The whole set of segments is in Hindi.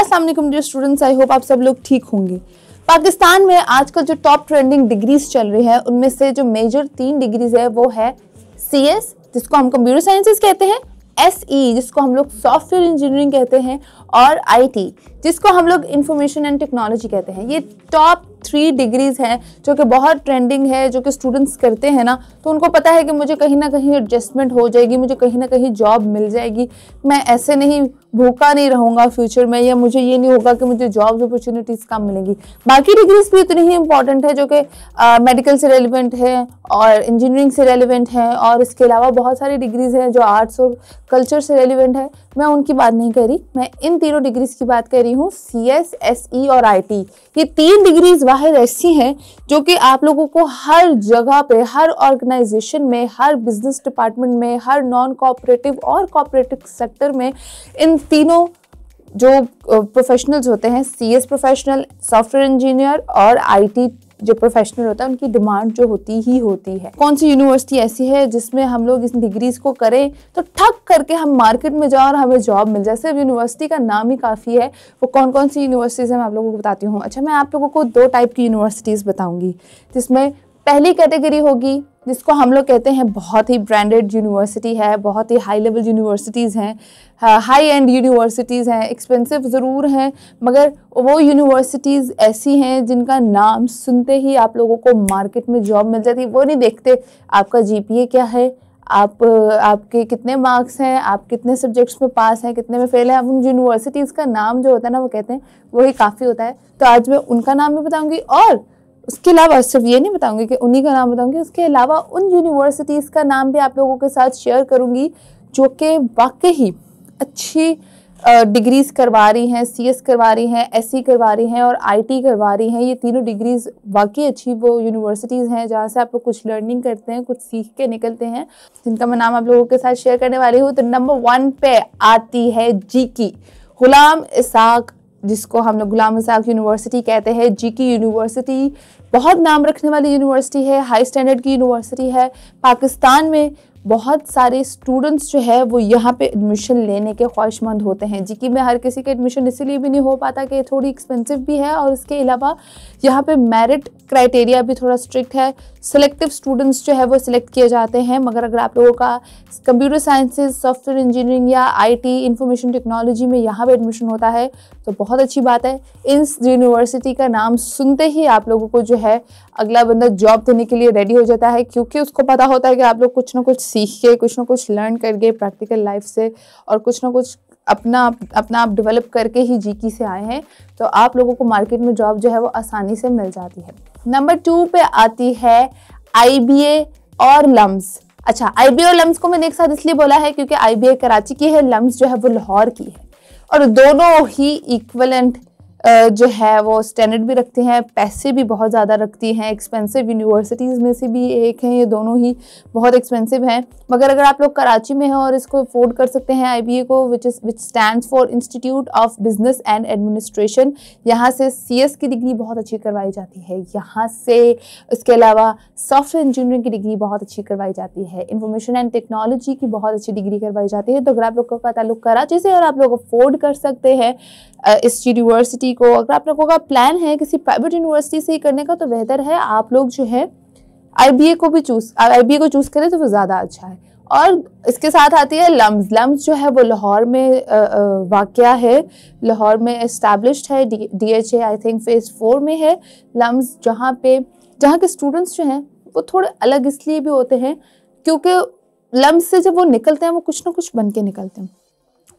अस्सलाम वालेकुम डियर स्टूडेंट्स आई होप आप सब लोग ठीक होंगे पाकिस्तान में आजकल जो टॉप ट्रेंडिंग डिग्रीज चल रही है उनमें से जो मेजर तीन डिग्रीज है वो है सी एस जिसको हम कंप्यूटर साइंसेज कहते हैं एस ई e, जिसको हम लोग सॉफ्टवेयर इंजीनियरिंग कहते हैं और आई टी जिसको हम लोग इंफॉर्मेशन एंड टेक्नोलॉजी कहते हैं ये टॉप थ्री डिग्रीज़ हैं जो कि बहुत ट्रेंडिंग है जो कि स्टूडेंट्स करते हैं ना तो उनको पता है कि मुझे कहीं ना कहीं एडजस्टमेंट हो जाएगी मुझे कहीं ना कहीं जॉब मिल जाएगी मैं ऐसे नहीं भूखा नहीं रहूँगा फ्यूचर में या मुझे ये नहीं होगा कि मुझे जॉब अपॉर्चुनिटीज़ कम मिलेंगी बाकी डिग्रीज़ भी इतनी ही इंपॉर्टेंट है जो कि मेडिकल से रेलिवेंट है और इंजीनियरिंग से रेलिवेंट है और इसके अलावा बहुत सारी डिग्रीज़ हैं जो आर्ट्स और कल्चर से रेलिवेंट है मैं उनकी बात नहीं कर रही मैं इन तीनों डिग्रीज़ की बात कर रही हूँ सी एस एस ई और आई टी ये तीन डिग्रीज़ जाहिर ऐसी हैं जो कि आप लोगों को हर जगह पे हर ऑर्गेनाइजेशन में हर बिजनेस डिपार्टमेंट में हर नॉन कॉपरेटिव और कॉपरेटिव सेक्टर में इन तीनों जो प्रोफेशनल्स होते हैं सीएस प्रोफेशनल सॉफ्टवेयर इंजीनियर और आई टी जो प्रोफेशनल होता है उनकी डिमांड जो होती ही होती है कौन सी यूनिवर्सिटी ऐसी है जिसमें हम लोग इस डिग्रीज को करें तो ठक करके हम मार्केट में जाओ और हमें जॉब मिल जाए सिर्फ यूनिवर्सिटी का नाम ही काफ़ी है वो कौन कौन सी यूनिवर्सिटीज़ हैं मैं आप लोगों को बताती हूँ अच्छा मैं आप लोगों को दो टाइप की यूनिवर्सिटीज़ बताऊँगी जिसमें पहली कैटेगरी होगी जिसको हम लोग कहते हैं बहुत ही ब्रांडेड यूनिवर्सिटी है बहुत ही हाई लेवल यूनिवर्सिटीज़ हैं हाई एंड यूनिवर्सिटीज़ हैं एक्सपेंसिव ज़रूर हैं मगर वो यूनिवर्सिटीज़ ऐसी हैं जिनका नाम सुनते ही आप लोगों को मार्केट में जॉब मिल जाती वो नहीं देखते आपका जी क्या है आप आपके कितने मार्क्स हैं आप कितने सब्जेक्ट्स में पास हैं कितने में फेल हैं आप उन यूनिवर्सिटीज़ का नाम जो होता है ना वो कहते हैं वही काफ़ी होता है तो आज मैं उनका नाम भी बताऊँगी और उसके अलावा सिर्फ ये नहीं बताऊंगी कि उन्हीं का नाम बताऊंगी उसके अलावा उन यूनिवर्सिटीज़ का नाम भी आप लोगों के साथ शेयर करूँगी जो कि वाकई ही अच्छी डिग्रीज़ करवा रही हैं सीएस करवा रही हैं एससी e करवा रही हैं और आईटी करवा रही हैं ये तीनों डिग्रीज़ वाकई अच्छी वो यूनिवर्सिटीज़ हैं जहाँ से आप लोग कुछ लर्निंग करते हैं कुछ सीख के निकलते हैं जिनका मैं नाम आप लोगों के साथ शेयर करने वाली हूँ तो नंबर वन पे आती है जी की गुलाम इसाक जिसको हम लोग गुलाम मजाक यूनिवर्सिटी कहते हैं जी की यूनिवर्सिटी बहुत नाम रखने वाली यूनिवर्सिटी है हाई स्टैंडर्ड की यूनिवर्सिटी है पाकिस्तान में बहुत सारे स्टूडेंट्स जो है वो यहाँ पे एडमिशन लेने के ख्वाहिशमंद होते हैं जी कि मैं हर किसी के एडमिशन इसीलिए भी नहीं हो पाता कि थोड़ी एक्सपेंसिव भी है और इसके अलावा यहाँ पे मेरिट क्राइटेरिया भी थोड़ा स्ट्रिक्ट है सेलेक्टिव स्टूडेंट्स जो है वो सिलेक्ट किए जाते हैं मगर अगर आप लोगों का कंप्यूटर साइंसेज सॉफ्टवेयर इंजीनियरिंग या आई टी टेक्नोलॉजी में यहाँ पर एडमिशन होता है तो बहुत अच्छी बात है इन यूनिवर्सिटी का नाम सुनते ही आप लोगों को जो है अगला बंदा जॉब देने के लिए रेडी हो जाता है क्योंकि उसको पता होता है कि आप लोग कुछ ना कुछ सीख के कुछ ना कुछ लर्न करके प्रैक्टिकल लाइफ से और कुछ ना कुछ अपना अपना आप डेवलप करके ही जी से आए हैं तो आप लोगों को मार्केट में जॉब जो है वो आसानी से मिल जाती है नंबर टू पे आती है आई और लम्स अच्छा आई बी ए और लम्स को मैंने एक साथ इसलिए बोला है क्योंकि आई बी ए कराची की है लम्स जो है वो लाहौर की है और दोनों ही इक्वलेंट जो है वो स्टैंडर्ड भी रखते हैं पैसे भी बहुत ज़्यादा रखती हैं एक्सपेंसिव यूनिवर्सिटीज़ में से भी एक हैं ये दोनों ही बहुत एक्सपेंसिव हैं मगर अगर आप लोग कराची में हैं और इसको अफोर्ड कर सकते हैं आई को which is which stand for institute of business and administration यहाँ से सी की डिग्री बहुत अच्छी करवाई जाती है यहाँ से इसके अलावा सॉफ्टवेयर इंजीनियरिंग की डिग्री बहुत अच्छी करवाई जाती है इन्फॉर्मेशन एंड टेक्नोलॉजी की बहुत अच्छी डिग्री करवाई जाती है तो अगर आप लोग का ताल्लुक कराची से और आप लोग अफोर्ड कर सकते हैं इस यूनिवर्सिटी यूनिवर्सिटी को अगर आप लोगों का प्लान है किसी प्राइवेट यूनिवर्सिटी से ही करने का तो बेहतर है आप लोग जो है आई को भी चूज आई को चूज़ करें तो वो ज़्यादा अच्छा है और इसके साथ आती है लम्स लम्स जो है वो लाहौर में वाक़ है लाहौर में इस्टेब्लिश है D H A I think phase four में है लम्स जहाँ पे जहाँ के स्टूडेंट्स जो हैं वो थोड़े अलग इसलिए भी होते हैं क्योंकि लम्स से जब वो निकलते हैं वो कुछ ना कुछ बन के निकलते हैं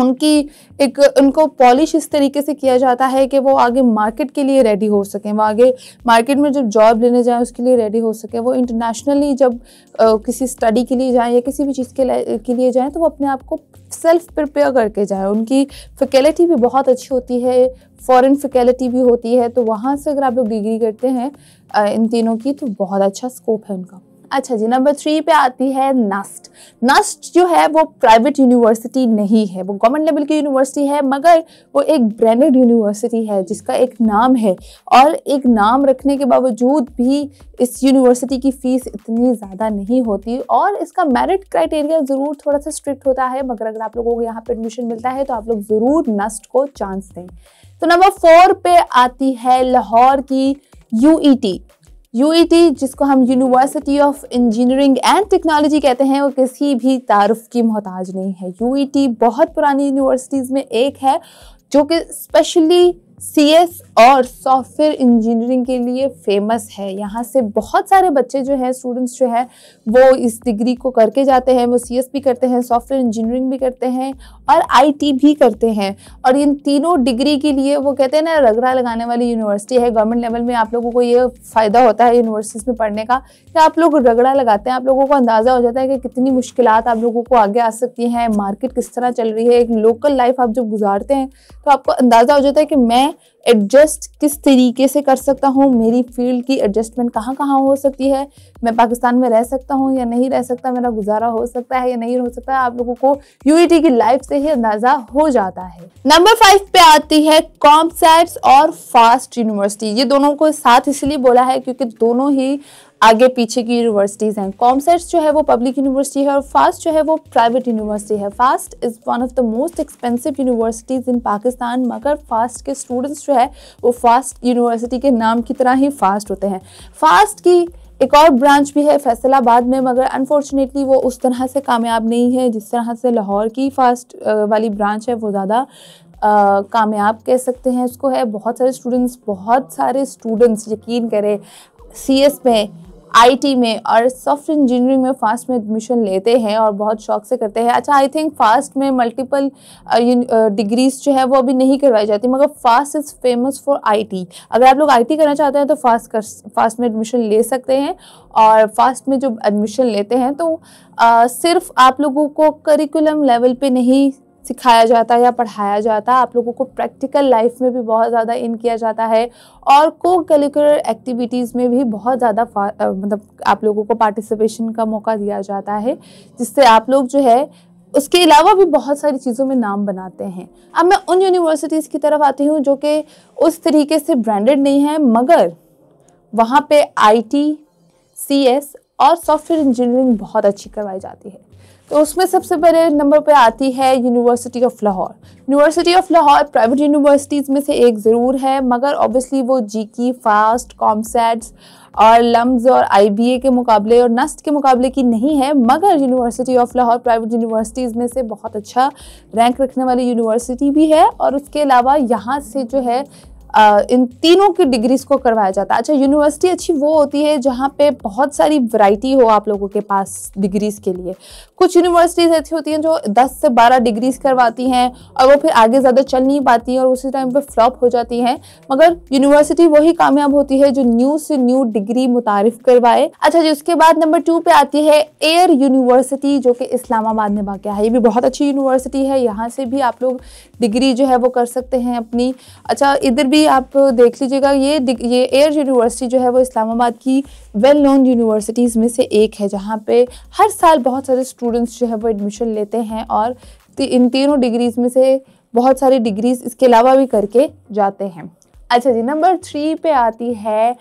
उनकी एक उनको पॉलिश इस तरीके से किया जाता है कि वो आगे मार्केट के लिए रेडी हो सकें वो आगे मार्केट में जब जॉब लेने जाएं उसके लिए रेडी हो सकें वो इंटरनेशनली जब आ, किसी स्टडी के लिए जाएं या किसी भी चीज़ के लिए के लिए जाएं तो वो अपने आप को सेल्फ प्रिपेयर करके जाएं उनकी फैकल्टी भी बहुत अच्छी होती है फॉरेन फैकल्टी भी होती है तो वहाँ से अगर आप लोग डिग्री करते हैं इन तीनों की तो बहुत अच्छा स्कोप है उनका अच्छा जी नंबर थ्री पे आती है नस्ट नस्ट जो है वो प्राइवेट यूनिवर्सिटी नहीं है वो गवर्नमेंट लेवल की यूनिवर्सिटी है मगर वो एक ब्रांडेड यूनिवर्सिटी है जिसका एक नाम है और एक नाम रखने के बावजूद भी इस यूनिवर्सिटी की फ़ीस इतनी ज़्यादा नहीं होती और इसका मेरिट क्राइटेरिया ज़रूर थोड़ा सा स्ट्रिक्ट होता है मगर अगर आप लोगों को यहाँ पर एडमिशन मिलता है तो आप लोग ज़रूर नस्ट को चांस दें तो नंबर फोर पे आती है लाहौर की यू ई टी यूईटी जिसको हम university of engineering and technology कहते हैं वो किसी भी तारफ़ की मोहताज नहीं है यूईटी बहुत पुरानी यूनिवर्सिटीज़ में एक है जो कि स्पेशली सी और सॉफ्टवेयर इंजीनियरिंग के लिए फेमस है यहाँ से बहुत सारे बच्चे जो हैं स्टूडेंट्स जो है वो इस डिग्री को करके जाते हैं वो सी भी करते हैं सॉफ्टवेयर इंजीनियरिंग भी करते हैं और आई भी करते हैं और इन तीनों डिग्री के लिए वो कहते हैं ना रगड़ा लगाने वाली यूनिवर्सिटी है गवर्नमेंट लेवल में आप लोगों को ये फ़ायदा होता है यूनिवर्सिटीज़ में पढ़ने का कि आप लोग रगड़ा लगाते हैं आप लोगों को अंदाज़ा हो जाता है कि कितनी मुश्किल आप लोगों को आगे आ सकती हैं मार्केट किस तरह चल रही है एक लोकल लाइफ आप जब गुजारते हैं तो आपको अंदाज़ा हो जाता है कि मैं मैं एडजस्ट किस तरीके से कर सकता हूँ मेरी फील्ड की एडजस्टमेंट कहाँ कहाँ हो सकती है मैं पाकिस्तान में रह सकता हूँ या नहीं रह सकता मेरा गुजारा हो सकता है या नहीं हो सकता आप लोगों को यूईटी की लाइफ से ही अंदाज़ा हो जाता है नंबर फाइव पे आती है कॉम्सैट्स और फास्ट यूनिवर्सिटी ये दोनों को साथ इसलिए बोला है क्योंकि दोनों ही आगे पीछे की यूनिवर्सिटीज़ हैं कॉमसेट्स जो है वो पब्लिक यूनिवर्सिटी है और फास्ट जो है वो प्राइवेट यूनिवर्सिटी है FAST is one of the most expensive universities in Pakistan मगर फास्ट के स्टूडेंट्स जो है वो फास्ट यूनिवर्सिटी के नाम की तरह ही फास्ट होते हैं फास्ट की एक और ब्रांच भी है फैसलाबाद में मगर अनफॉर्चुनेटली वो उस तरह से कामयाब नहीं है जिस तरह से लाहौर की फास्ट वाली ब्रांच है वो ज़्यादा कामयाब कह सकते हैं उसको है बहुत सारे स्टूडेंट्स बहुत सारे स्टूडेंट्स यकीन करें सी एस में आईटी में और सॉफ्टवेयर इंजीनियरिंग में फास्ट में एडमिशन लेते हैं और बहुत शौक से करते हैं अच्छा आई थिंक फास्ट में मल्टीपल डिग्रीज uh, uh, जो है वो अभी नहीं करवाई जाती मगर FAST is famous for IT अगर आप लोग आईटी करना चाहते हैं तो फास्ट कर फास्ट में एडमिशन ले सकते हैं और फास्ट में जो एडमिशन लेते हैं तो आ, uh, सिर्फ आप लोगों को करिकुलम लेवल पर नहीं सिखाया जाता है या पढ़ाया जाता है आप लोगों को प्रैक्टिकल लाइफ में भी बहुत ज़्यादा इन किया जाता है और को करिकुलर एक्टिविटीज़ में भी बहुत ज़्यादा मतलब आप लोगों को पार्टिसिपेशन का मौका दिया जाता है जिससे आप लोग जो है उसके अलावा भी बहुत सारी चीज़ों में नाम बनाते हैं अब मैं उन यूनिवर्सिटीज़ की तरफ आती हूँ जो कि उस तरीके से ब्रांडेड नहीं है मगर वहाँ पे आईटी, सीएस और सॉफ्टवेयर इंजीनियरिंग बहुत अच्छी करवाई जाती है तो उसमें सबसे पहले नंबर पर आती है university of Lahore university of Lahore private universities में से एक ज़रूर है मगर ऑब्वियसली वो जी की फास्ट कॉमसेट्स और लम्ब और आई के मुकाबले और नस्ट के मुकाबले की नहीं है मगर university of Lahore private universities में से बहुत अच्छा रैंक रखने वाली यूनिवर्सिटी भी है और उसके अलावा यहाँ से जो है इन तीनों की डिग्रीज को करवाया जाता है अच्छा यूनिवर्सिटी अच्छी वो होती है जहाँ पे बहुत सारी वैरायटी हो आप लोगों के पास डिग्रीज़ के लिए कुछ यूनिवर्सिटीज़ ऐसी होती हैं जो 10 से 12 डिग्रीज़ करवाती हैं और वो फिर आगे ज़्यादा चल नहीं पाती हैं और उसी टाइम पर फ्लॉप हो जाती हैं मगर यूनिवर्सिटी वही कामयाब होती है जो न्यू से न्यू डिग्री मुतारफ़ करवाए अच्छा जी उसके बाद नंबर टू पर आती है एयर यूनिवर्सिटी जो कि इस्लामाबाद में वाक़ है ये भी बहुत अच्छी यूनिवर्सिटी है यहाँ से भी आप लोग डिग्री जो है वो कर सकते हैं अपनी अच्छा इधर भी भी आप देख लीजिएगा ये ये एयर यूनिवर्सिटी जो है वो इस्लामाबाद की वेल नोन यूनिवर्सिटीज़ में से एक है जहाँ पे हर साल बहुत सारे स्टूडेंट्स जो है वो एडमिशन लेते हैं और इन तीनों डिग्रीज़ में से बहुत सारी डिग्रीज़ इसके अलावा भी करके जाते हैं अच्छा जी नंबर थ्री पे आती है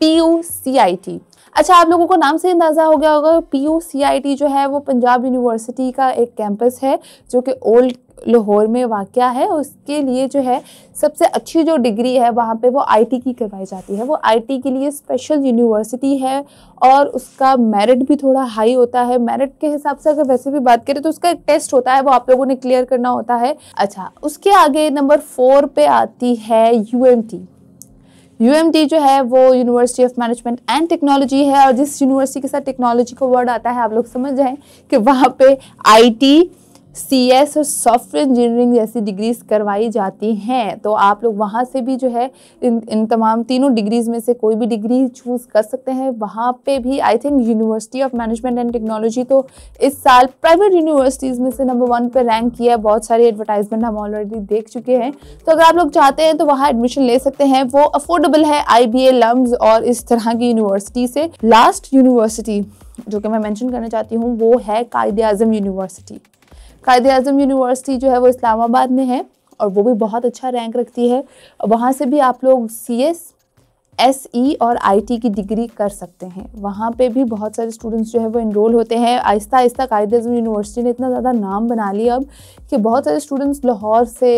P U C I T अच्छा आप लोगों को नाम से अंदाज़ा हो गया होगा P U C I T जो है वो पंजाब यूनिवर्सिटी का एक कैंपस है जो कि ओल्ड लाहौर में वाक़ है उसके लिए जो है सबसे अच्छी जो डिग्री है वहाँ पे वो आईटी की करवाई जाती है वो आईटी के लिए स्पेशल यूनिवर्सिटी है और उसका मेरिट भी थोड़ा हाई होता है मेरिट के हिसाब से अगर वैसे भी बात करें तो उसका एक टेस्ट होता है वो आप लोगों ने क्लियर करना होता है अच्छा उसके आगे नंबर फोर पे आती है यू यूएमटी जो है वो university of management and technology है और जिस यूनिवर्सिटी के साथ टेक्नोलॉजी का वर्ड आता है आप लोग समझ जाएं कि वहाँ पे आईटी सीएस और सॉफ्टवेयर इंजीनियरिंग जैसी डिग्रीज़ करवाई जाती हैं तो आप लोग वहाँ से भी जो है इन इन तमाम तीनों डिग्रीज़ में से कोई भी डिग्री चूज़ कर सकते हैं वहाँ पे भी I think university of management and technology तो इस साल प्राइवेट यूनिवर्सिटीज़ में से नंबर वन पर रैंक किया है बहुत सारी एडवर्टाइजमेंट हम ऑलरेडी देख चुके हैं तो अगर आप लोग चाहते हैं तो वहाँ एडमिशन ले सकते हैं वो अफोर्डेबल है आई बी और इस तरह की यूनिवर्सिटी से लास्ट यूनिवर्सिटी जो कि मैं मैंशन करना चाहती हूँ वो है कायद अजम यूनिवर्सिटी कायद अजम यूनिवर्सिटी जो है वो इस्लामाबाद में है और वो भी बहुत अच्छा रैंक रखती है वहाँ से भी आप लोग सी एस एस ई और आई टी की डिग्री कर सकते हैं वहाँ पे भी बहुत सारे स्टूडेंट्स जो है वो इनरोल होते हैं आहिस्ता आहिस्ता कायद अजम यूनिवर्सिटी ने इतना ज़्यादा नाम बना लिया अब कि बहुत सारे स्टूडेंट्स लाहौर से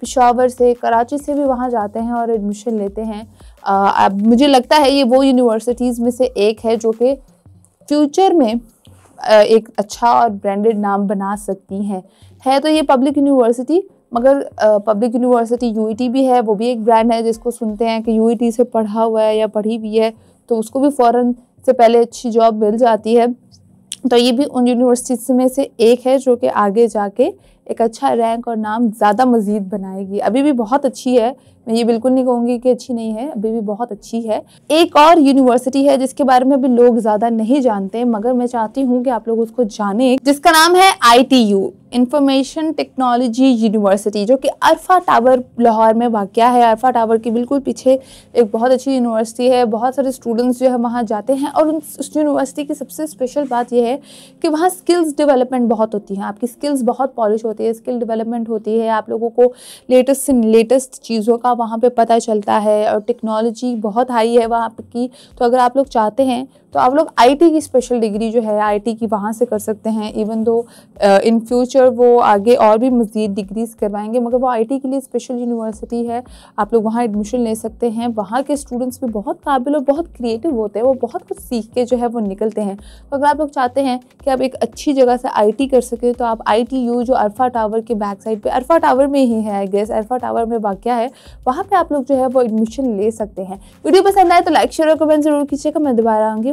पिशावर से कराची से भी वहाँ जाते हैं और एडमिशन लेते हैं अब मुझे लगता है ये वो यूनिवर्सिटीज़ में से एक है जो कि फ्यूचर में एक अच्छा और ब्रांडेड नाम बना सकती हैं है तो ये पब्लिक यूनिवर्सिटी मगर पब्लिक यूनिवर्सिटी यू भी है वो भी एक ब्रांड है जिसको सुनते हैं कि यू e से पढ़ा हुआ है या पढ़ी भी है तो उसको भी फ़ौर से पहले अच्छी जॉब मिल जाती है तो ये भी उन यूनिवर्सिटीज़ में से एक है जो कि आगे जाके एक अच्छा रैंक और नाम ज़्यादा मज़ीद बनाएगी अभी भी बहुत अच्छी है मैं ये बिल्कुल नहीं कहूँगी कि अच्छी नहीं है अभी भी बहुत अच्छी है एक और यूनिवर्सिटी है जिसके बारे में अभी लोग ज़्यादा नहीं जानते मगर मैं चाहती हूँ कि आप लोग उसको जाने जिसका नाम है आई इंफॉर्मेशन टेक्नोलॉजी यूनिवर्सिटी जो कि अरफा टावर लाहौर में वाक़ है अरफा टावर के बिल्कुल पीछे एक बहुत अच्छी यूनिवर्सिटी है बहुत सारे स्टूडेंट्स जो है वहाँ जाते हैं और उन उस यूनिवर्सिटी की सबसे स्पेशल बात यह है कि वहाँ स्किल्स डेवलपमेंट बहुत होती है आपकी स्किल्स बहुत पॉलिश होती है स्किल डेवलपमेंट होती है आप लोगों को लेटेस्ट से लेटेस्ट चीज़ों का वहाँ पे पता चलता है और टेक्नोलॉजी बहुत हाई है वहाँ की तो अगर आप लोग चाहते हैं तो आप लोग आईटी की स्पेशल डिग्री जो है आईटी की वहाँ से कर सकते हैं इवन दो इन फ्यूचर वो आगे और भी मज़ीद डिग्रीज़ करवाएंगे मगर वो आईटी के लिए स्पेशल यूनिवर्सिटी है आप लोग वहाँ एडमिशन ले सकते हैं वहाँ के स्टूडेंट्स भी बहुत काबिल और बहुत क्रिएटिव होते हैं वो बहुत कुछ सीख के जो है वो निकलते हैं तो अगर आप लोग चाहते हैं कि आप एक अच्छी जगह से आई कर सकें तो आप आई जो अर्फा टावर के बैक साइड पर अरफा टावर में ही है आई गेस अर्फा टावर में वाक़ है वहाँ पर आप लोग जो है वो एडमिशन ले सकते हैं वीडियो पसंद आए तो लाइक शेयर और कमेंट ज़रूर कीजिएगा मैं दोबारा आऊँगी